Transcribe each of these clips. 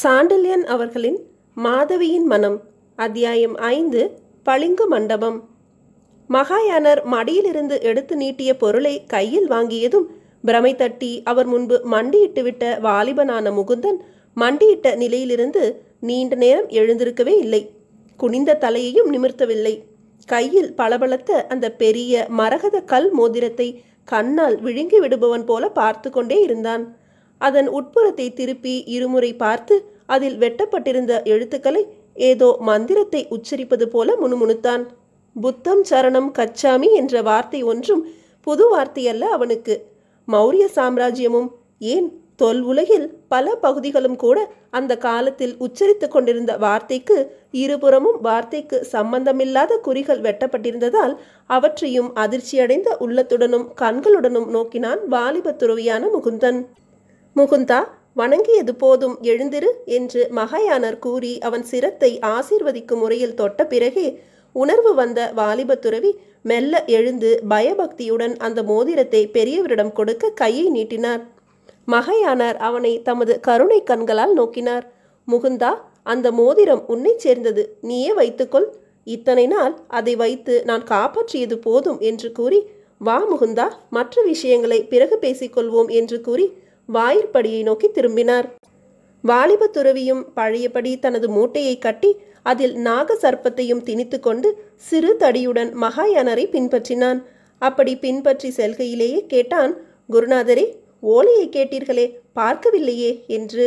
சாண்டில்யன் அவர்களின் மாதவியின் மனம் அத்தியாயம் ஐந்து பளிங்கு மண்டபம் மகாயானர் மடியிலிருந்து எடுத்து நீட்டிய பொருளை கையில் வாங்கியதும் பிரமை தட்டி அவர் முன்பு மண்டியிட்டுவிட்ட வாலிபனான முகுந்தன் மண்டியிட்ட நிலையிலிருந்து நீண்ட நேரம் எழுந்திருக்கவே இல்லை குனிந்த தலையையும் நிமிர்த்தவில்லை கையில் பளபளத்த அந்த பெரிய மரகத கல் மோதிரத்தை கண்ணால் விழுங்கி விடுபவன் போல பார்த்து கொண்டே இருந்தான் அதன் உட்புறத்தை திருப்பி இருமுறை பார்த்து அதில் வெட்டப்பட்டிருந்த எழுத்துக்களை ஏதோ மந்திரத்தை உச்சரிப்பது போல முணுமுணுத்தான் புத்தம் சரணம் கச்சாமி என்ற வார்த்தை ஒன்றும் புது வார்த்தையல்ல அவனுக்கு மௌரிய சாம்ராஜ்யமும் ஏன் தொல் உலகில் பல பகுதிகளும் கூட அந்த காலத்தில் உச்சரித்து கொண்டிருந்த வார்த்தைக்கு இருபுறமும் வார்த்தைக்கு சம்பந்தமில்லாத குறிகள் வெட்டப்பட்டிருந்ததால் அவற்றையும் அதிர்ச்சியடைந்த உள்ளத்துடனும் கண்களுடனும் நோக்கினான் வாலிப துறவியான முகுந்தன் முகுந்தா வணங்கியது போதும் எழுந்திரு என்று மகாயானர் கூறி அவன் சிரத்தை ஆசீர்வதிக்கும் முறையில் தொட்ட பிறகே உணர்வு வந்த வாலிப துறவி மெல்ல எழுந்து பயபக்தியுடன் அந்த மோதிரத்தை பெரியவரிடம் கொடுக்க கையை நீட்டினார் மகையானார் அவனை தமது கருணை கண்களால் நோக்கினார் முகுந்தா அந்த மோதிரம் உன்னை சேர்ந்தது நீயே வைத்துக்கொள் இத்தனை நாள் அதை வைத்து நான் காப்பாற்றியது போதும் என்று கூறி வா முகுந்தா மற்ற விஷயங்களை பிறகு பேசிக்கொள்வோம் என்று கூறி வாயிற்படியை நோக்கி திரும்பினார் வாலிப துறவியும் பழையபடி தனது மூட்டையை கட்டி அதில் நாக சர்ப்பத்தையும் திணித்து கொண்டு சிறு தடியுடன் மகாயானரை பின்பற்றினான் அப்படி பின்பற்றி செல்கையிலேயே கேட்டான் குருநாதரே ஓலையை கேட்டீர்களே பார்க்கவில்லையே என்று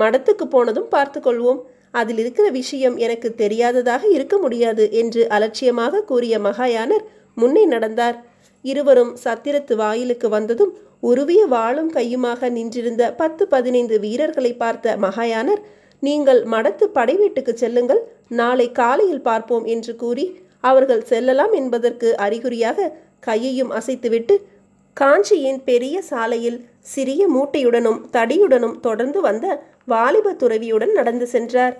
மடத்துக்கு போனதும் பார்த்து கொள்வோம் அதில் இருக்கிற விஷயம் எனக்கு தெரியாததாக இருக்க முடியாது என்று அலட்சியமாக கூறிய மகாயானர் முன்னே நடந்தார் இருவரும் சத்திரத்து வாயிலுக்கு வந்ததும் உருவிய வாளும் கையுமாக நின்றிருந்த பத்து பதினைந்து வீரர்களை பார்த்த மகாயானர் நீங்கள் மடத்து படை வீட்டுக்கு செல்லுங்கள் நாளை காலையில் பார்ப்போம் என்று கூறி அவர்கள் செல்லலாம் என்பதற்கு அறிகுறியாக கையையும் அசைத்துவிட்டு காஞ்சியின் பெரிய சாலையில் சிறிய மூட்டையுடனும் தடியுடனும் தொடர்ந்து வந்த வாலிப துறவியுடன் நடந்து சென்றார்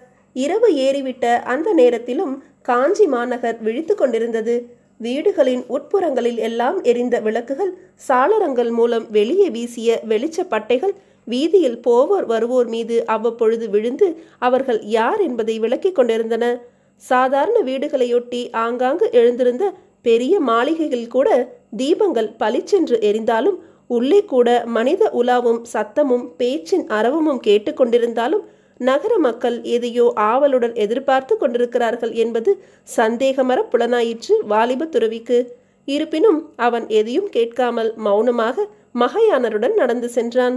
இரவு ஏறிவிட்ட அந்த நேரத்திலும் காஞ்சி மாநகர் விழித்து கொண்டிருந்தது வீடுகளின் உட்புறங்களில் எல்லாம் எரிந்த விளக்குகள் சாளரங்கள் மூலம் வெளியே வீசிய வெளிச்ச பட்டைகள் வீதியில் போவோர் வருவோர் மீது அவ்வப்பொழுது விழுந்து அவர்கள் யார் என்பதை விளக்கிக் கொண்டிருந்தன சாதாரண வீடுகளையொட்டி ஆங்காங்கு எழுந்திருந்த பெரிய மாளிகையில் கூட தீபங்கள் பளிச்சென்று எரிந்தாலும் உள்ளே கூட மனித உலாவும் சத்தமும் பேச்சின் அரவமும் கேட்டுக்கொண்டிருந்தாலும் நகர மக்கள் எதையோ ஆவலுடன் எதிர்பார்த்து கொண்டிருக்கிறார்கள் என்பது சந்தேகமர புலனாயிற்று வாலிப துறவிக்கு இருப்பினும் அவன் எதையும் கேட்காமல் மௌனமாக மகாயானருடன் நடந்து சென்றான்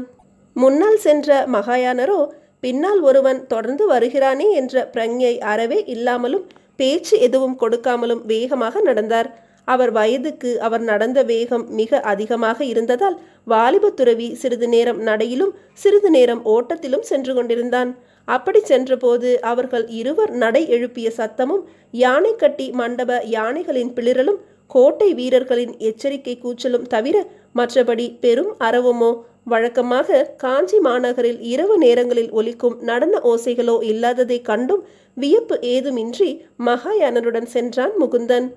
முன்னால் சென்ற மகாயானரோ பின்னால் ஒருவன் தொடர்ந்து வருகிறானே என்ற பிரஞ்ஞை அறவே இல்லாமலும் பேச்சு எதுவும் கொடுக்காமலும் வேகமாக நடந்தார் அவர் வயதுக்கு அவர் நடந்த வேகம் மிக அதிகமாக இருந்ததால் வாலிப துறவி சிறிது நேரம் நடையிலும் சிறிது நேரம் ஓட்டத்திலும் சென்று கொண்டிருந்தான் அப்படி சென்றபோது அவர்கள் இருவர் நடை எழுப்பிய சத்தமும் யானை கட்டி மண்டப யானைகளின் பிளிரலும் கோட்டை வீரர்களின் எச்சரிக்கை கூச்சலும் தவிர மற்றபடி பெரும் அரவமோ வழக்கமாக காஞ்சி மாநகரில் இரவு நேரங்களில் ஒலிக்கும் நடன ஓசைகளோ இல்லாததை கண்டும் வியப்பு ஏதுமின்றி மகாயானருடன் சென்றான் முகுந்தன்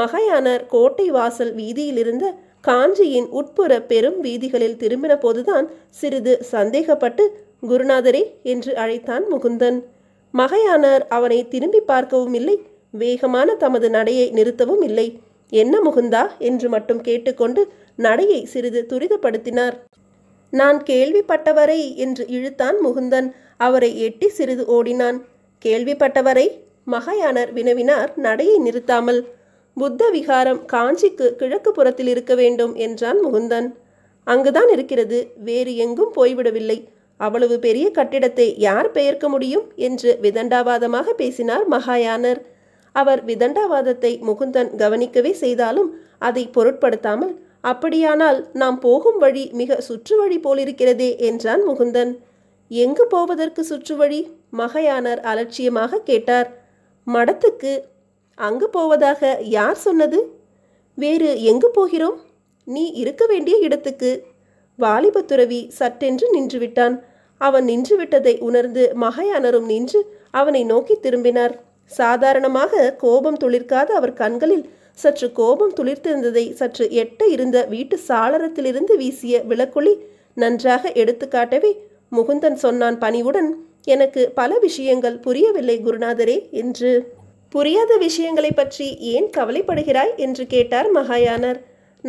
மகாயானர் கோட்டை வாசல் வீதியிலிருந்து காஞ்சியின் உட்புற பெரும் வீதிகளில் திரும்பின போதுதான் சிறிது சந்தேகப்பட்டு குருநாதரே என்று அழைத்தான் முகுந்தன் மகையானர் அவனை திரும்பி பார்க்கவும் இல்லை வேகமான தமது நடையை நிறுத்தவும் இல்லை என்ன முகுந்தா என்று மட்டும் கேட்டுக்கொண்டு நடையை சிறிது துரிதப்படுத்தினார் நான் கேள்விப்பட்டவரை என்று இழுத்தான் முகுந்தன் அவரை எட்டி சிறிது ஓடினான் கேள்விப்பட்டவரை மகாயானர் வினவினார் நடையை நிறுத்தாமல் புத்த விகாரம் காஞ்சிக்கு கிழக்கு புறத்தில் இருக்க வேண்டும் என்றான் முகுந்தன் அங்குதான் இருக்கிறது வேறு எங்கும் போய்விடவில்லை அவ்வளவு பெரிய கட்டிடத்தை யார் பெயர்க்க முடியும் என்று விதண்டாவாதமாக பேசினார் மகாயானர் அவர் விதண்டாவாதத்தை முகுந்தன் கவனிக்கவே செய்தாலும் அதை பொருட்படுத்தாமல் அப்படியானால் நாம் போகும் வழி மிக சுற்று வழி போலிருக்கிறதே என்றான் முகுந்தன் எங்கு போவதற்கு சுற்று வழி மகையானர் அலட்சியமாக கேட்டார் மடத்துக்கு அங்கு போவதாக யார் சொன்னது வேறு எங்கு போகிறோம் நீ இருக்க வேண்டிய இடத்துக்கு வாலிபத்துறவி சட்டென்று நின்றுவிட்டான் அவன் நின்றுவிட்டதை உணர்ந்து மகையானரும் நின்று அவனை நோக்கி திரும்பினார் சாதாரணமாக கோபம் துளிர்க்காத அவர் கண்களில் சற்று கோபம் துளிர்த்திருந்ததை சற்று எட்ட இருந்த வீட்டு சாளரத்திலிருந்து வீசிய விளக்கொளி நன்றாக எடுத்துக்காட்டவே முகுந்தன் சொன்னான் பணிவுடன் எனக்கு பல விஷயங்கள் புரியவில்லை குருநாதரே என்று புரியாத விஷயங்களை பற்றி ஏன் கவலைப்படுகிறாய் என்று கேட்டார் மகாயானர்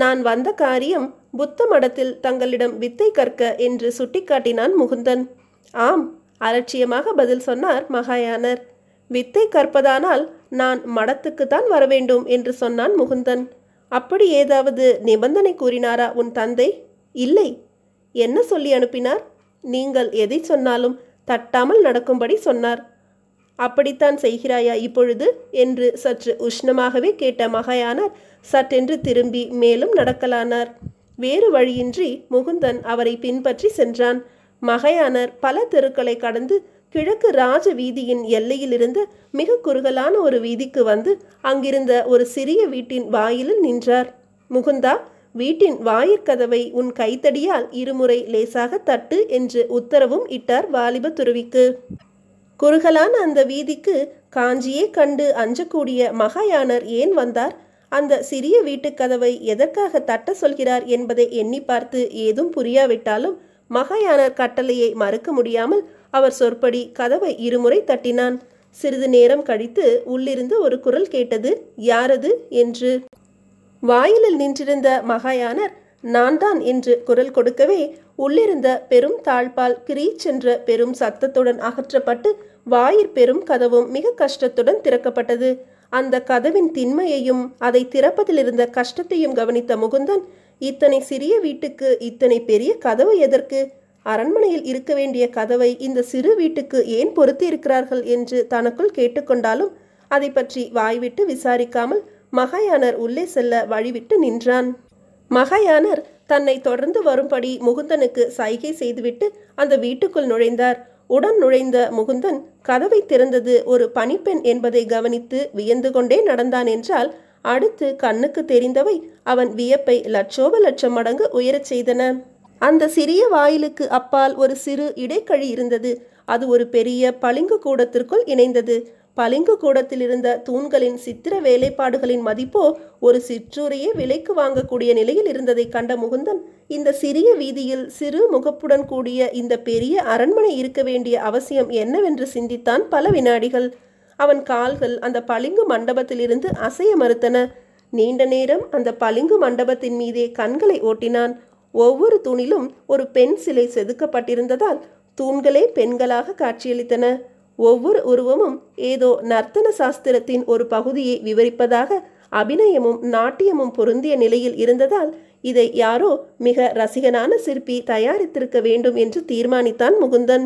நான் வந்த காரியம் புத்த மடத்தில் தங்களிடம் வித்தை கற்க என்று சுட்டிக்காட்டினான் முகுந்தன் ஆம் அலட்சியமாக பதில் சொன்னார் மகாயானர் வித்தை கற்பதானால் நான் மடத்துக்குத்தான் வரவேண்டும் என்று சொன்னான் முகுந்தன் அப்படி ஏதாவது நிபந்தனை கூறினாரா உன் தந்தை இல்லை என்ன சொல்லி அனுப்பினார் நீங்கள் எதை சொன்னாலும் தட்டாமல் நடக்கும்படி சொன்னார் அப்படித்தான் செய்கிறாயா இப்பொழுது என்று சற்று உஷ்ணமாகவே கேட்ட மகையானார் சற்றென்று திரும்பி மேலும் நடக்கலானார் வேறு வழியின்றி முகுந்தன் அவரை பின்பற்றி சென்றான் மகையானர் பல தெருக்களை கடந்து கிழக்கு ராஜ வீதியின் எல்லையிலிருந்து மிக குறுகலான ஒரு வீதிக்கு வந்து அங்கிருந்த ஒரு சிறிய வீட்டின் வாயிலில் நின்றார் முகுந்தா வீட்டின் வாயிற்கதவை உன் கைத்தடியால் இருமுறை லேசாக தட்டு என்று உத்தரவும் இட்டார் வாலிப துறவிக்கு குறுகலான அந்த வீதிக்கு காஞ்சியே கண்டு அஞ்சக்கூடிய மகாயானர் ஏன் வந்தார் அந்த சிறிய வீட்டுக் கதவை எதற்காக தட்ட சொல்கிறார் என்பதை எண்ணி பார்த்து ஏதும் புரியாவிட்டாலும் மகாயானர் கட்டளையை மறுக்க முடியாமல் அவர் சொற்படி கதவை இருமுறை தட்டினான் சிறிது நேரம் கழித்து உள்ளிருந்து ஒரு குரல் கேட்டது யாரது என்று வாயிலில் நின்றிருந்த மகாயானர் நான் தான் என்று குரல் கொடுக்கவே உள்ளிருந்த பெரும் தாழ்பால் கிரீச்சென்ற பெரும் சத்தத்துடன் அகற்றப்பட்டு வாயிற் பெரும் கதவும் மிக கஷ்டத்துடன் திறக்கப்பட்டது அந்த கதவின் திண்மையையும் அதை திறப்பதில் இருந்த கஷ்டத்தையும் கவனித்த முகுந்தன் இத்தனை சிறிய வீட்டுக்கு இத்தனை பெரிய கதவு எதற்கு அரண்மனையில் இருக்க வேண்டிய கதவை இந்த சிறு வீட்டுக்கு ஏன் பொருத்தி இருக்கிறார்கள் என்று தனக்குள் கேட்டுக்கொண்டாலும் அதை பற்றி வாய்விட்டு விசாரிக்காமல் மகாயானர் உள்ளே செல்ல வழிவிட்டு நின்றான் மகாயானர் தன்னை தொடர்ந்து வரும்படி முகுந்தனுக்கு சைகை செய்துவிட்டு அந்த வீட்டுக்குள் நுழைந்தார் உடன் நுழைந்த முகுந்தன் கதவை திறந்தது ஒரு பணிப்பெண் என்பதை கவனித்து வியந்து கொண்டே நடந்தான் என்றால் அடுத்து கண்ணுக்கு தெரிந்தவை அவன் வியப்பை லட்சோப லட்சம் மடங்கு உயரச் செய்தன அந்த சிறிய வாயிலுக்கு அப்பால் ஒரு சிறு இடைக்கழி இருந்தது அது ஒரு பெரிய பளிங்கு கூடத்திற்குள் இணைந்தது பளிங்கு கூடத்தில் இருந்த தூண்களின் சித்திர வேலைப்பாடுகளின் மதிப்போ ஒரு சிற்றூரையே விலைக்கு வாங்கக்கூடிய நிலையில் இருந்ததை கண்ட முகுந்தன் இந்த சிறிய வீதியில் சிறு முகப்புடன் கூடிய இந்த பெரிய அரண்மனை இருக்க வேண்டிய அவசியம் என்னவென்று சிந்தித்தான் பல வினாடிகள் அவன் கால்கள் அந்த பளிங்கு மண்டபத்திலிருந்து அசைய மறுத்தன நீண்ட நேரம் அந்த பளிங்கு மண்டபத்தின் மீதே கண்களை ஓட்டினான் ஒவ்வொரு தூணிலும் ஒரு பெண் சிலை செதுக்கப்பட்டிருந்ததால் தூண்களே பெண்களாக காட்சியளித்தன ஒவ்வொரு உருவமும் ஏதோ நர்த்தன சாஸ்திரத்தின் ஒரு பகுதியை விவரிப்பதாக அபிநயமும் நாட்டியமும் பொருந்திய நிலையில் இருந்ததால் இதை யாரோ மிக ரசிகனான சிற்பி தயாரித்திருக்க வேண்டும் என்று தீர்மானித்தான் முகுந்தன்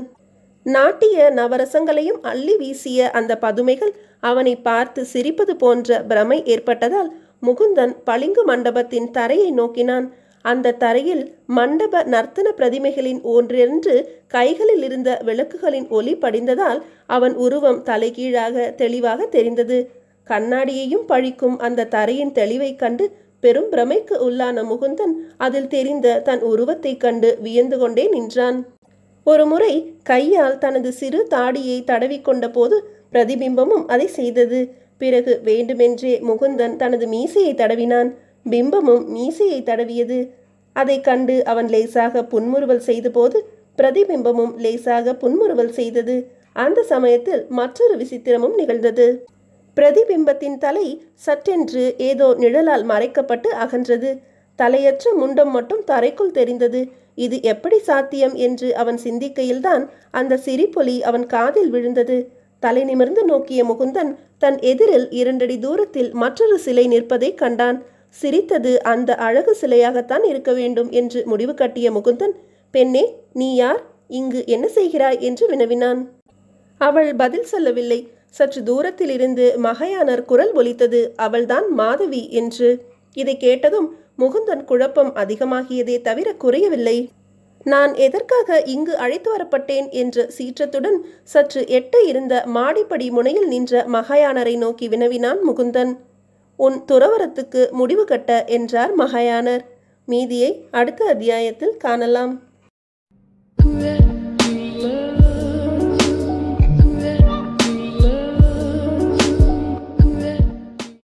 நாட்டிய நவரசங்களையும் அள்ளி வீசிய அந்த பதுமைகள் அவனை பார்த்து சிரிப்பது போன்ற பிரமை ஏற்பட்டதால் முகுந்தன் பளிங்கு மண்டபத்தின் தரையை நோக்கினான் அந்த தரையில் மண்டப நர்த்தன பிரதிமைகளின் ஒன்றென்று கைகளில் இருந்த விளக்குகளின் ஒலி படிந்ததால் அவன் உருவம் தலைகீழாக தெளிவாக தெரிந்தது கண்ணாடியையும் பழிக்கும் அந்த தரையின் தெளிவைக் கண்டு பெரும் பிரமைக்கு உள்ளான முகுந்தன் அதில் தெரிந்த தன் உருவத்தைக் கண்டு வியந்து கொண்டே நின்றான் ஒரு முறை கையால் தனது சிறு தாடியை தடவிக்கொண்ட போது பிரதிபிம்பமும் அதை செய்தது பிறகு வேண்டுமென்றே முகுந்தன் தனது மீசையை தடவினான் பிம்பமும் மீசையை தடவியது அதை கண்டு அவன் லேசாக புன்முறுவல் செய்தபோது பிரதிபிம்பமும் லேசாக புன்முறுவல் செய்தது அந்த சமயத்தில் மற்றொரு விசித்திரமும் நிகழ்ந்தது பிரதிபிம்பத்தின் தலை சற்றென்று ஏதோ நிழலால் மறைக்கப்பட்டு அகன்றது தலையற்ற முண்டம் மட்டும் தரைக்குள் தெரிந்தது இது எப்படி சாத்தியம் என்று அவன் சிந்திக்கையில்தான் அந்த சிரிப்பொலி அவன் காதில் விழுந்தது தலை நிமிர்ந்து நோக்கிய முகுந்தன் தன் எதிரில் இரண்டடி தூரத்தில் மற்றொரு சிலை நிற்பதைக் கண்டான் சிரித்தது அந்த அழகு சிலையாகத்தான் இருக்க வேண்டும் என்று முடிவு கட்டிய முகுந்தன் பெண்ணே நீ யார் இங்கு என்ன செய்கிறாய் என்று வினவினான் அவள் பதில் சொல்லவில்லை சற்று தூரத்தில் இருந்து மகையானர் குரல் ஒலித்தது அவள்தான் மாதவி என்று இதை கேட்டதும் முகுந்தன் குழப்பம் அதிகமாகியதே தவிர குறையவில்லை நான் எதற்காக இங்கு அழைத்து வரப்பட்டேன் என்ற சீற்றத்துடன் சற்று எட்ட இருந்த மாடிப்படி முனையில் நின்ற மகாயானரை நோக்கி வினவினான் முகுந்தன் உன் துறவரத்துக்கு முடிவு கட்ட என்றார் மகாயானர் மீதியை அடுத்த அத்தியாயத்தில் காணலாம்